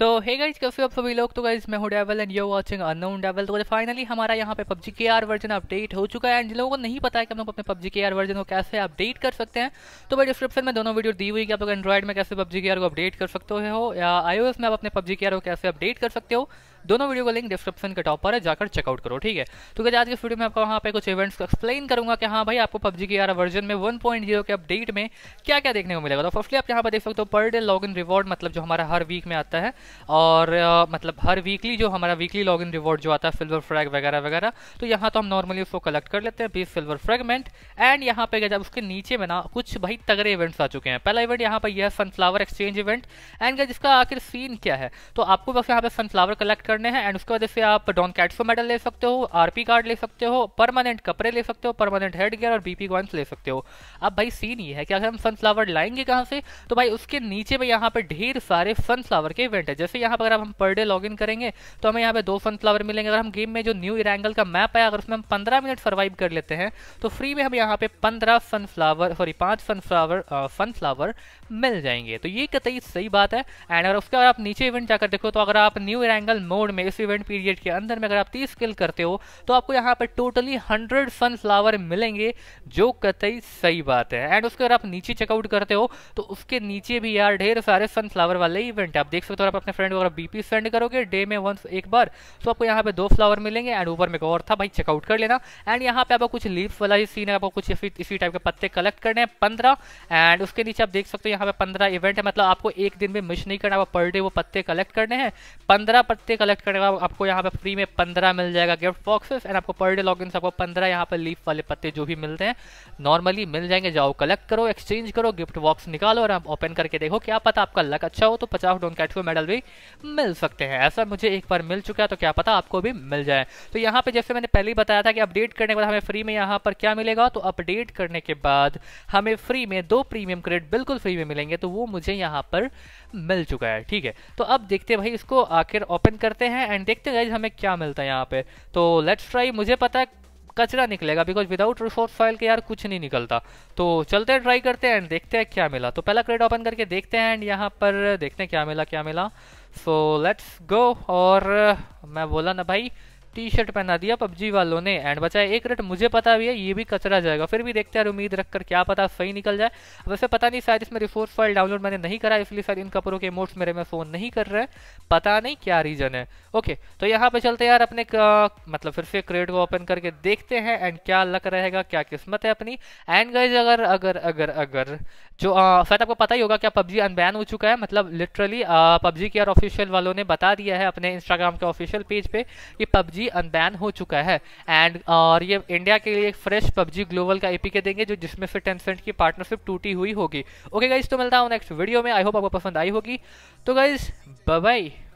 तो hey guys कैसे आप सभी लोग तो गाइज मैं हूँ devil and you watching unknown devil तो फाइनली हमारा यहाँ पे पबजी के आर वर्जन अपडेट हो चुका है एंड जिन लोगों को नहीं पता है कि हम लोग अपने पबजी के आर वर्जन को कैसे अपडेट कर सकते हैं तो भाई डिस्क्रिप्शन में दोनों वीडियो दी हुई कि आप लोग एंड्रॉइड में कैसे पबजी के आर को अपडेट कर सकते हो या आई में आप अपने पबजी के आर को कैसे अपडेट कर सकते हो दोनों वीडियो का लिंक डिस्क्रिप्शन के टॉप पर है जाकर चेकआउट करो ठीक है तो क्या आज के वीडियो में आपको वहाँ पे कुछ इवेंट्स को एक्सप्लेन करूंगा कि हाँ भाई आपको पब्जी के यार वर्जन में वन पॉइंट जीरो के अपडेट में क्या क्या देखने को मिलेगा तो फर्स्टली आप यहाँ पर देख सकते हो per day log in reward मतलब जो हमारा हर वीक में आता है और मतलब हर वीकली जो हमारा वीकली लॉग इन रिवॉर्ड जो आता है सिल्वर फ्रैग वगैरह वगैरह तो यहाँ तो हम नॉर्मली उसको कलेक्ट कर लेते हैं बीस सिल्वर फ्रेगमेंट एंड यहाँ पे जब उसके नीचे में ना कुछ भाई तगड़े इवेंट्स आ चुके हैं पहला इवेंट यहाँ पर यह सनफ्लावर एक्सचेंज इवेंट एंड जिसका आखिर सीन क्या है तो आपको बस यहाँ पे सनफ्लावर कलेक्ट करने हैं एंड उसके बाद से आप डॉन कैट्सो मेडल ले सकते हो आरपी कार्ड ले सकते हो परमानेंट कपड़े ले सकते हो परमानेंट हेड गियर और बीपी गॉइंस ले सकते हो अब भाई सीन ये है कि अगर हम सनफ्लावर लाएंगे कहाँ से तो भाई उसके नीचे में यहाँ पर ढेर सारे सनफ्लावर के इवेंट है जैसे यहाँ पर अगर हम पर डे लॉग करेंगे तो हमें यहाँ पर दो सनफ्लावर मिलेंगे अगर हम गेम में जो न्यू इरांगल का मैप है अगर उसमें हम पंद्रह मिनट सर्वाइव कर लेते हैं तो फ्री में हम यहाँ पर पंद्रह सनफ्लावर सॉरी पाँच सनफ्लावर सनफ्लावर मिल जाएंगे तो ये कतई सही बात है एंड अगर उसके अगर आप नीचे इवेंट जाकर देखो तो अगर आप न्यू इरांगल मो मोड में इस इवेंट पीरियड के अंदर में अगर आप तीस किल करते हो तो आपको यहाँ पर टोटली हंड्रेड सनफ्लावर मिलेंगे जो कतई सही बात है एंड उसके अगर आप नीचे चेकआउट करते हो तो उसके नीचे भी यार ढेर सारे सनफ्लावर वाले इवेंट आप देख सकते हो आप अपने फ्रेंड को अगर बीपी सेंड करोगे डे में वंस एक बार तो आपको यहाँ पे दो फ्लावर मिलेंगे एंड ऊपर में और था भाई चेकआउट कर लेना एंड यहाँ पे आपको कुछ लीव वाला ही सीन है आपको कुछ इसी टाइप के पत्ते कलेक्ट करने हैं पंद्रह एंड उसके नीचे आप देख सकते हो यहाँ पे पंद्रह इवेंट है मतलब आपको एक दिन में मिश नहीं करना पर डे वो पत्ते कलेक्ट करने हैं पंद्रह पत्ते कलेक्ट कलेक्ट करने करेगा आपको यहाँ पे फ्री में पंद्रह मिल जाएगा गिफ्ट बॉक्सेस एंड आपको पर डे लॉग इन सबको पंद्रह यहाँ पे लीफ वाले पत्ते जो भी मिलते हैं नॉर्मली मिल जाएंगे जाओ कलेक्ट करो एक्सचेंज करो गिफ्ट बॉक्स निकालो और आप ओपन करके देखो क्या पता आपका लक अच्छा हो तो पचास डोन कैट हुए मेडल भी मिल सकते हैं ऐसा मुझे एक बार मिल चुका है तो क्या पता आपको भी मिल जाए तो यहाँ पे जैसे मैंने पहले बताया था कि अपडेट करने के बाद हमें फ्री में यहाँ पर क्या मिलेगा तो अपडेट करने के बाद हमें फ्री में दो प्रीमियम क्रेडिट बिल्कुल फ्री में मिलेंगे तो वो मुझे यहाँ पर मिल चुका है ठीक है तो अब देखते भाई इसको आखिर ओपन करते करते हैं एंड देखते हैं हमें क्या मिलता है यहाँ पे तो लेट्स ट्राई मुझे पता है कचरा निकलेगा बिकॉज विदाउट रिसोर्स फाइल के यार कुछ नहीं निकलता तो चलते हैं ट्राई करते हैं एंड देखते हैं क्या मिला तो पहला क्रेड ओपन करके देखते हैं एंड यहाँ पर देखते हैं क्या मिला क्या मिला सो लेट्स गो और मैं बोला ना भाई टी शर्ट पहना दिया पबजी वालों ने एंड बचा एक रेट मुझे पता भी है ये भी कचरा जाएगा फिर भी देखते हैं उम्मीद रखकर क्या पता सही निकल जाए वैसे पता नहीं शायद इसमें रिसोर्स फाइल डाउनलोड मैंने नहीं करा इसलिए शायद इन कपड़ों के मोड्स मेरे में फ़ोन नहीं कर रहे पता नहीं क्या रीज़न है ओके तो यहाँ पे चलते यार अपने मतलब फिर से क्रेड को ओपन करके देखते हैं एंड क्या लक रहेगा क्या किस्मत है अपनी एंड गाइज अगर अगर अगर अगर जो शायद आपको पता ही होगा क्या पबजी अनबैन हो चुका है मतलब लिटरली पबजी के यार ऑफिशियल वालों ने बता दिया है अपने इंस्टाग्राम के ऑफिशियल पेज पे कि पबजी पबजी अनबैन हो चुका है एंड uh, और ये इंडिया के लिए एक फ्रेश पबजी ग्लोबल का के देंगे जो जिसमें से टेन सेंट की पार्टनरशिप टूटी हुई होगी ओके गाइज तो मिलता हूँ नेक्स्ट वीडियो में आई होप आपको पसंद आई होगी तो गाइज बाय